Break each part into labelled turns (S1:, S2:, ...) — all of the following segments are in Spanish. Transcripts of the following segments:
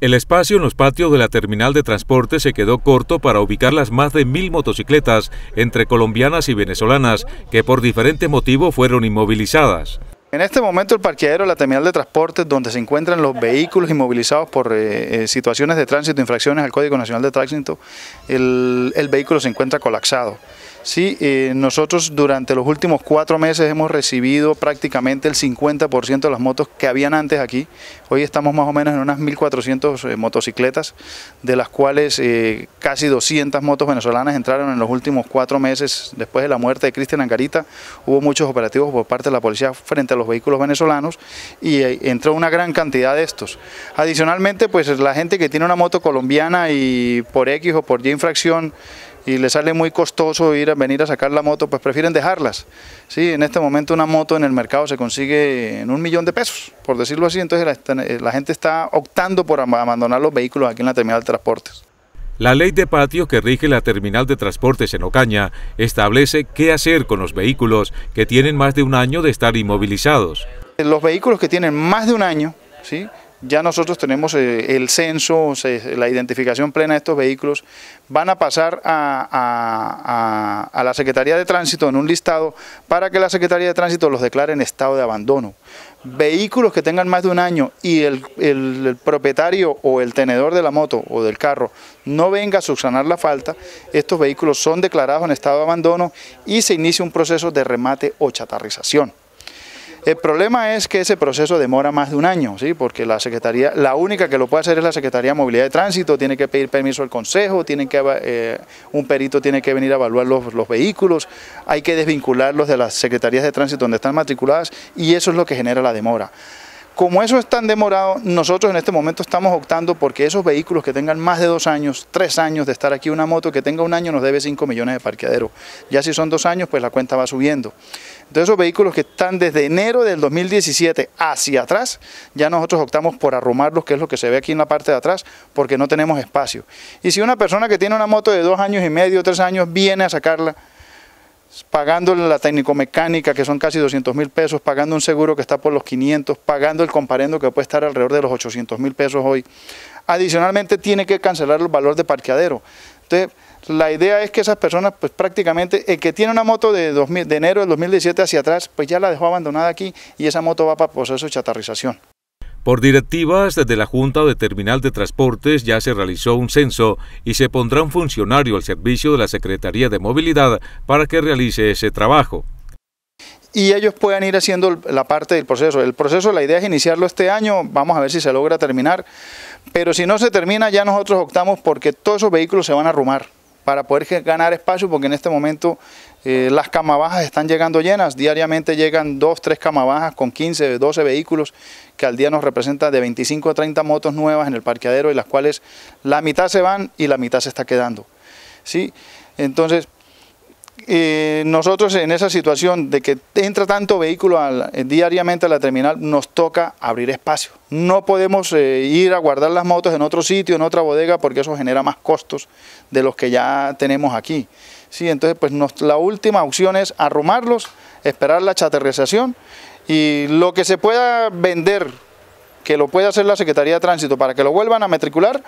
S1: El espacio en los patios de la terminal de transporte se quedó corto para ubicar las más de mil motocicletas entre colombianas y venezolanas que por diferentes motivos fueron inmovilizadas.
S2: En este momento el parqueadero de la terminal de transporte donde se encuentran los vehículos inmovilizados por eh, eh, situaciones de tránsito, infracciones al Código Nacional de Tránsito, el, el vehículo se encuentra colapsado. Sí, eh, nosotros durante los últimos cuatro meses hemos recibido prácticamente el 50% de las motos que habían antes aquí. Hoy estamos más o menos en unas 1.400 eh, motocicletas, de las cuales eh, casi 200 motos venezolanas entraron en los últimos cuatro meses después de la muerte de Cristian Angarita. Hubo muchos operativos por parte de la policía frente a los vehículos venezolanos y entró una gran cantidad de estos. Adicionalmente, pues la gente que tiene una moto colombiana y por X o por Y infracción, y les sale muy costoso ir venir a sacar la moto, pues prefieren dejarlas. Sí, en este momento una moto en el mercado se consigue en un millón de pesos, por decirlo así, entonces la, la gente está optando por abandonar los vehículos aquí en la terminal de transportes.
S1: La ley de patio que rige la terminal de transportes en Ocaña establece qué hacer con los vehículos que tienen más de un año de estar inmovilizados.
S2: Los vehículos que tienen más de un año ¿sí? ya nosotros tenemos eh, el censo, la identificación plena de estos vehículos, van a pasar a, la Secretaría de Tránsito en un listado para que la Secretaría de Tránsito los declare en estado de abandono. Vehículos que tengan más de un año y el propietario o el tenedor de la moto o del carro no venga a subsanar la falta, estos vehículos son declarados en estado de abandono y se inicia un proceso de remate o chatarrización. El problema es que ese proceso demora más de un año, ¿sí? porque la Secretaría, la única que lo puede hacer es la Secretaría de Movilidad de Tránsito, tiene que pedir permiso al Consejo, tiene que, eh, un perito tiene que venir a evaluar los vehículos, hay que desvincularlos de las Secretarías de Tránsito donde están matriculadas y eso es lo que genera la demora. Como eso es tan demorado, nosotros en este momento estamos optando porque esos vehículos que tengan más de dos años, tres años de estar aquí, una moto que tenga un año nos debe 5 millones de parqueadero. Ya si son dos años, pues la cuenta va subiendo. Entonces esos vehículos que están desde enero del 2017 hacia atrás, ya nosotros optamos por arrumarlos, que es lo que se ve aquí en la parte de atrás, porque no tenemos espacio. Y si una persona que tiene una moto de dos años y medio, tres años, viene a sacarla, Pagando la técnico-mecánica, que son casi 200 mil pesos, pagando un seguro que está por los 500, pagando el comparendo que puede estar alrededor de los 800 mil pesos hoy. Adicionalmente tiene que cancelar el valor de parqueadero. Entonces, la idea es que esas personas, pues prácticamente, el que tiene una moto de, de enero del 2017 hacia atrás, pues ya la dejó abandonada aquí y esa moto va para proceso de chatarrización.
S1: Por directivas desde la Junta de Terminal de Transportes ya se realizó un censo y se pondrá un funcionario al servicio de la Secretaría de Movilidad para que realice ese trabajo
S2: y ellos puedan ir haciendo la parte del proceso. El proceso, la idea es iniciarlo este año, vamos a ver si se logra terminar, pero si no se termina ya nosotros optamos porque todos esos vehículos se van a arrumar para poder ganar espacio porque en este momento eh, las camabajas están llegando llenas, diariamente llegan dos, tres camabajas con 15, 12 vehículos que al día nos representa de 25 a 30 motos nuevas en el parqueadero y las cuales la mitad se van y la mitad se está quedando. ¿sí? Entonces, eh, nosotros en esa situación de que entra tanto vehículo eh, diariamente a la terminal, nos toca abrir espacio. No podemos eh, ir a guardar las motos en otro sitio, en otra bodega, porque eso genera más costos de los que ya tenemos aquí. Sí, entonces, pues la última opción es arrumarlos, esperar la chaterrización y lo que se pueda vender, que lo pueda hacer la Secretaría de Tránsito para que lo vuelvan a matricular,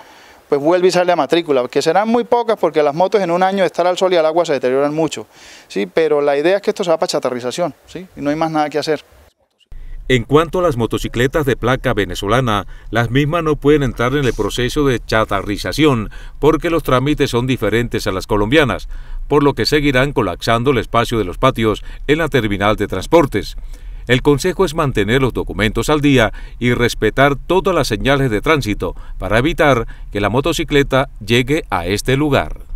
S2: pues vuelve y sale a matrícula, que serán muy pocas porque las motos en un año de estar al sol y al agua se deterioran mucho, ¿sí? pero la idea es que esto se va para chatarrización ¿sí? y no hay más nada que hacer.
S1: En cuanto a las motocicletas de placa venezolana, las mismas no pueden entrar en el proceso de chatarrización porque los trámites son diferentes a las colombianas, por lo que seguirán colapsando el espacio de los patios en la terminal de transportes. El consejo es mantener los documentos al día y respetar todas las señales de tránsito para evitar que la motocicleta llegue a este lugar.